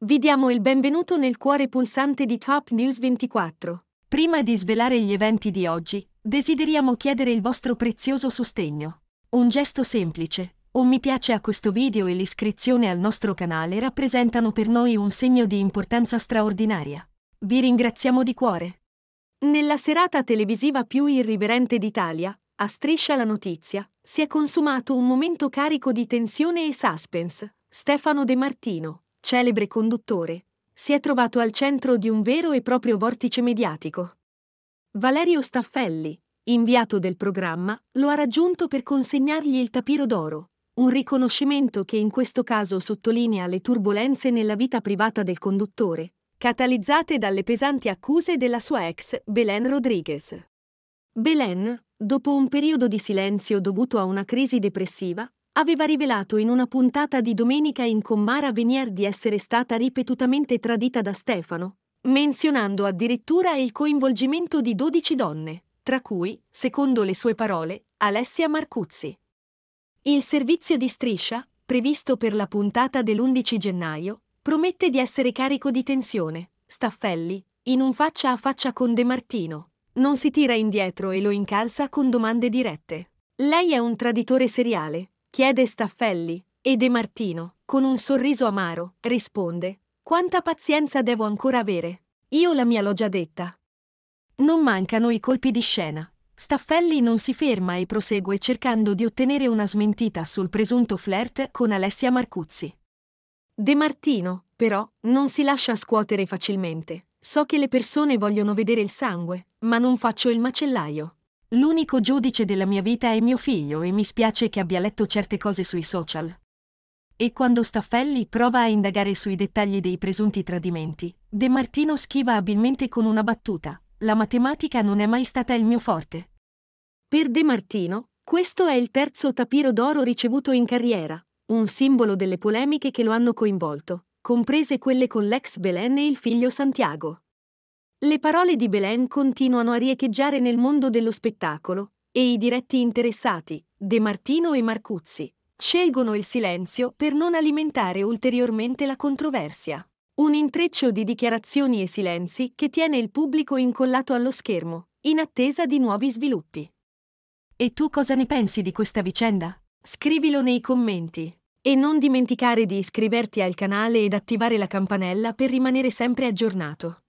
Vi diamo il benvenuto nel cuore pulsante di Top News 24. Prima di svelare gli eventi di oggi, desideriamo chiedere il vostro prezioso sostegno. Un gesto semplice, un mi piace a questo video e l'iscrizione al nostro canale rappresentano per noi un segno di importanza straordinaria. Vi ringraziamo di cuore. Nella serata televisiva più irriverente d'Italia, a Striscia la notizia, si è consumato un momento carico di tensione e suspense. Stefano De Martino, celebre conduttore, si è trovato al centro di un vero e proprio vortice mediatico. Valerio Staffelli, inviato del programma, lo ha raggiunto per consegnargli il tapiro d'oro, un riconoscimento che in questo caso sottolinea le turbulenze nella vita privata del conduttore, catalizzate dalle pesanti accuse della sua ex Belen Rodriguez. Belen, dopo un periodo di silenzio dovuto a una crisi depressiva, aveva rivelato in una puntata di domenica in Commara Venier di essere stata ripetutamente tradita da Stefano, menzionando addirittura il coinvolgimento di 12 donne, tra cui, secondo le sue parole, Alessia Marcuzzi. Il servizio di striscia, previsto per la puntata dell'11 gennaio, promette di essere carico di tensione, staffelli, in un faccia a faccia con De Martino. Non si tira indietro e lo incalza con domande dirette. Lei è un traditore seriale, chiede Staffelli, e De Martino, con un sorriso amaro, risponde, quanta pazienza devo ancora avere? Io la mia l'ho già detta. Non mancano i colpi di scena. Staffelli non si ferma e prosegue cercando di ottenere una smentita sul presunto flirt con Alessia Marcuzzi. De Martino, però, non si lascia scuotere facilmente. So che le persone vogliono vedere il sangue, ma non faccio il macellaio. L'unico giudice della mia vita è mio figlio e mi spiace che abbia letto certe cose sui social. E quando Staffelli prova a indagare sui dettagli dei presunti tradimenti, De Martino schiva abilmente con una battuta. La matematica non è mai stata il mio forte. Per De Martino, questo è il terzo tapiro d'oro ricevuto in carriera, un simbolo delle polemiche che lo hanno coinvolto, comprese quelle con l'ex Belen e il figlio Santiago. Le parole di Belen continuano a riecheggiare nel mondo dello spettacolo e i diretti interessati, De Martino e Marcuzzi, scelgono il silenzio per non alimentare ulteriormente la controversia. Un intreccio di dichiarazioni e silenzi che tiene il pubblico incollato allo schermo, in attesa di nuovi sviluppi. E tu cosa ne pensi di questa vicenda? Scrivilo nei commenti. E non dimenticare di iscriverti al canale ed attivare la campanella per rimanere sempre aggiornato.